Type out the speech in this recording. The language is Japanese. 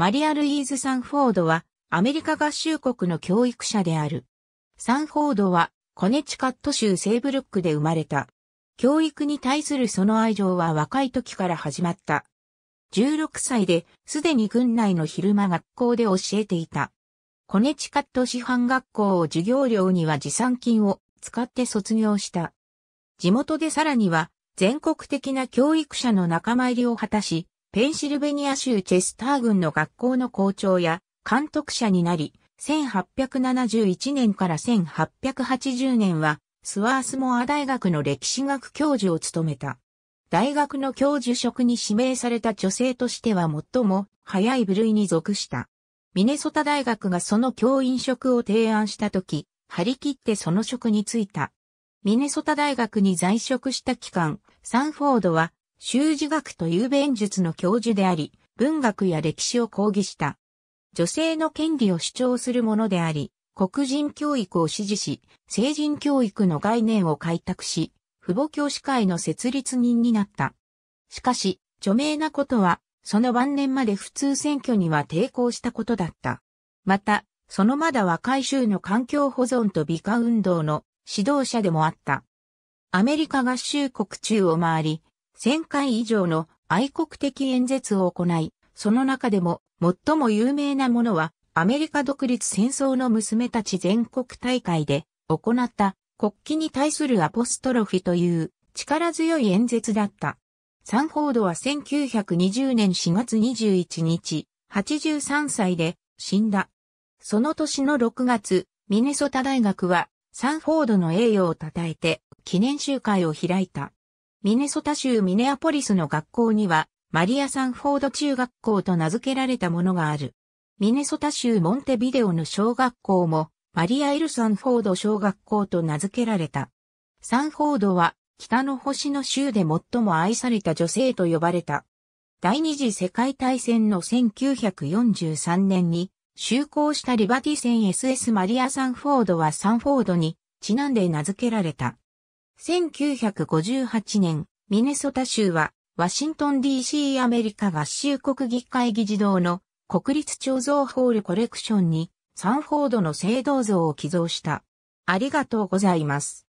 マリア・ルイーズ・サンフォードは、アメリカ合衆国の教育者である。サンフォードは、コネチカット州セーブルックで生まれた。教育に対するその愛情は若い時から始まった。16歳で、すでに軍内の昼間学校で教えていた。コネチカット師範学校を授業料には持参金を使って卒業した。地元でさらには全国的な教育者の仲間入りを果たし、ペンシルベニア州チェスター郡の学校の校長や監督者になり、1871年から1880年はスワースモア大学の歴史学教授を務めた。大学の教授職に指名された女性としては最も早い部類に属した。ミネソタ大学がその教員職を提案した時、張り切ってその職に就いた。ミネソタ大学に在職した期間、サンフォードは修辞学と雄弁術の教授であり、文学や歴史を講義した。女性の権利を主張するものであり、黒人教育を支持し、成人教育の概念を開拓し、父母教師会の設立人になった。しかし、著名なことは、その晩年まで普通選挙には抵抗したことだった。また、そのまだ若い州の環境保存と美化運動の指導者でもあった。アメリカ合衆国中を回り、1000回以上の愛国的演説を行い、その中でも最も有名なものはアメリカ独立戦争の娘たち全国大会で行った国旗に対するアポストロフィという力強い演説だった。サンフォードは1920年4月21日、83歳で死んだ。その年の6月、ミネソタ大学はサンフォードの栄誉を称えて記念集会を開いた。ミネソタ州ミネアポリスの学校には、マリア・サンフォード中学校と名付けられたものがある。ミネソタ州モンテビデオの小学校も、マリア・エル・サンフォード小学校と名付けられた。サンフォードは、北の星の州で最も愛された女性と呼ばれた。第二次世界大戦の1943年に、就航したリバティ船 SS マリア・サンフォードはサンフォードに、ちなんで名付けられた。1958年、ミネソタ州は、ワシントン DC アメリカ合衆国議会議事堂の国立貯像ホールコレクションにサンフォードの聖堂像を寄贈した。ありがとうございます。